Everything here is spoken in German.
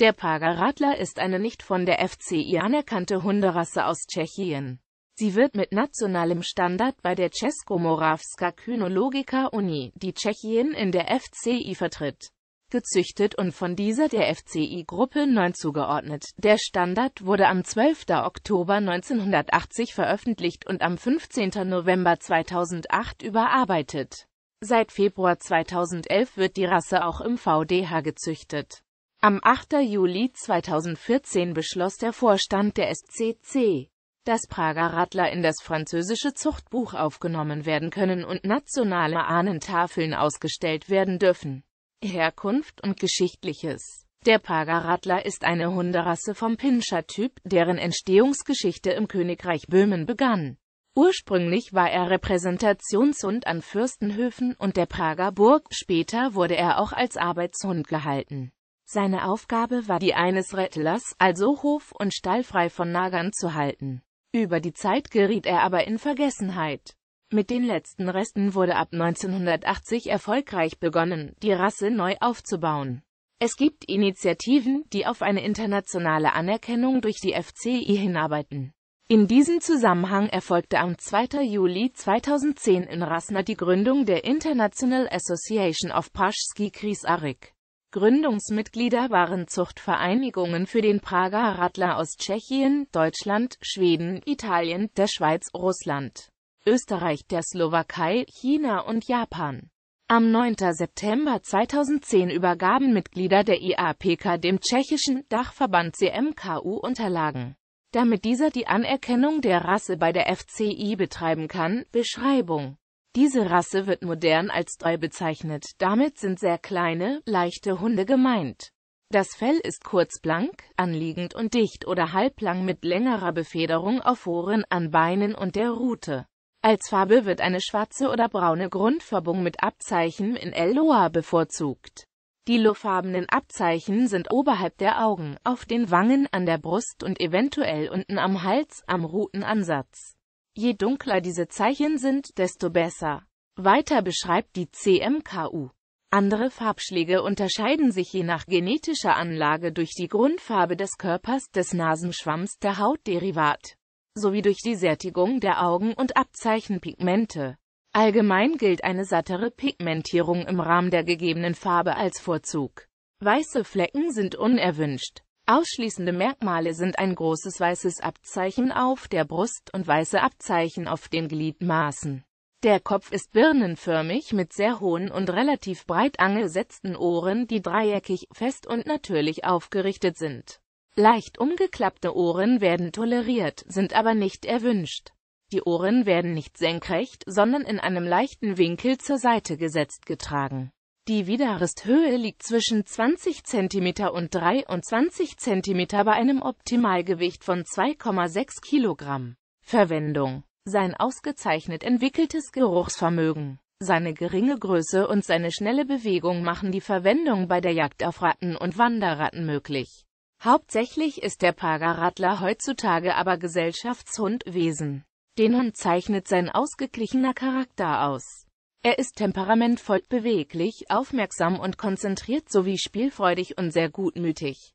Der Pager Radler ist eine nicht von der FCI anerkannte Hunderasse aus Tschechien. Sie wird mit nationalem Standard bei der Českomoravská Kynologická Uni, die Tschechien in der FCI vertritt, gezüchtet und von dieser der FCI-Gruppe 9 zugeordnet. Der Standard wurde am 12. Oktober 1980 veröffentlicht und am 15. November 2008 überarbeitet. Seit Februar 2011 wird die Rasse auch im VDH gezüchtet. Am 8. Juli 2014 beschloss der Vorstand der SCC, dass Prager Radler in das französische Zuchtbuch aufgenommen werden können und nationale Ahnentafeln ausgestellt werden dürfen. Herkunft und Geschichtliches Der Prager Radler ist eine Hunderasse vom Pinscher-Typ, deren Entstehungsgeschichte im Königreich Böhmen begann. Ursprünglich war er Repräsentationshund an Fürstenhöfen und der Prager Burg, später wurde er auch als Arbeitshund gehalten. Seine Aufgabe war die eines Rettlers, also Hof und Stall frei von Nagern zu halten. Über die Zeit geriet er aber in Vergessenheit. Mit den letzten Resten wurde ab 1980 erfolgreich begonnen, die Rasse neu aufzubauen. Es gibt Initiativen, die auf eine internationale Anerkennung durch die FCI hinarbeiten. In diesem Zusammenhang erfolgte am 2. Juli 2010 in Rasna die Gründung der International Association of Pashski Kris Arik. Gründungsmitglieder waren Zuchtvereinigungen für den Prager Radler aus Tschechien, Deutschland, Schweden, Italien, der Schweiz, Russland, Österreich, der Slowakei, China und Japan. Am 9. September 2010 übergaben Mitglieder der IAPK dem tschechischen Dachverband CMKU Unterlagen. Damit dieser die Anerkennung der Rasse bei der FCI betreiben kann, Beschreibung diese Rasse wird modern als Doi bezeichnet, damit sind sehr kleine, leichte Hunde gemeint. Das Fell ist kurz blank, anliegend und dicht oder halblang mit längerer Befederung auf Ohren, an Beinen und der Rute. Als Farbe wird eine schwarze oder braune Grundfärbung mit Abzeichen in Elloa bevorzugt. Die lofarbenen Abzeichen sind oberhalb der Augen, auf den Wangen, an der Brust und eventuell unten am Hals, am Rutenansatz. Je dunkler diese Zeichen sind, desto besser. Weiter beschreibt die CMKU. Andere Farbschläge unterscheiden sich je nach genetischer Anlage durch die Grundfarbe des Körpers, des Nasenschwamms, der Hautderivat, sowie durch die Sättigung der Augen und Abzeichenpigmente. Allgemein gilt eine sattere Pigmentierung im Rahmen der gegebenen Farbe als Vorzug. Weiße Flecken sind unerwünscht. Ausschließende Merkmale sind ein großes weißes Abzeichen auf der Brust und weiße Abzeichen auf den Gliedmaßen. Der Kopf ist birnenförmig mit sehr hohen und relativ breit angesetzten Ohren, die dreieckig, fest und natürlich aufgerichtet sind. Leicht umgeklappte Ohren werden toleriert, sind aber nicht erwünscht. Die Ohren werden nicht senkrecht, sondern in einem leichten Winkel zur Seite gesetzt getragen. Die Widerristhöhe liegt zwischen 20 cm und 23 cm bei einem Optimalgewicht von 2,6 kg. Verwendung Sein ausgezeichnet entwickeltes Geruchsvermögen, seine geringe Größe und seine schnelle Bewegung machen die Verwendung bei der Jagd auf Ratten und Wanderratten möglich. Hauptsächlich ist der Pagerradler heutzutage aber Gesellschaftshundwesen. Den Hund zeichnet sein ausgeglichener Charakter aus. Er ist temperamentvoll, beweglich, aufmerksam und konzentriert sowie spielfreudig und sehr gutmütig.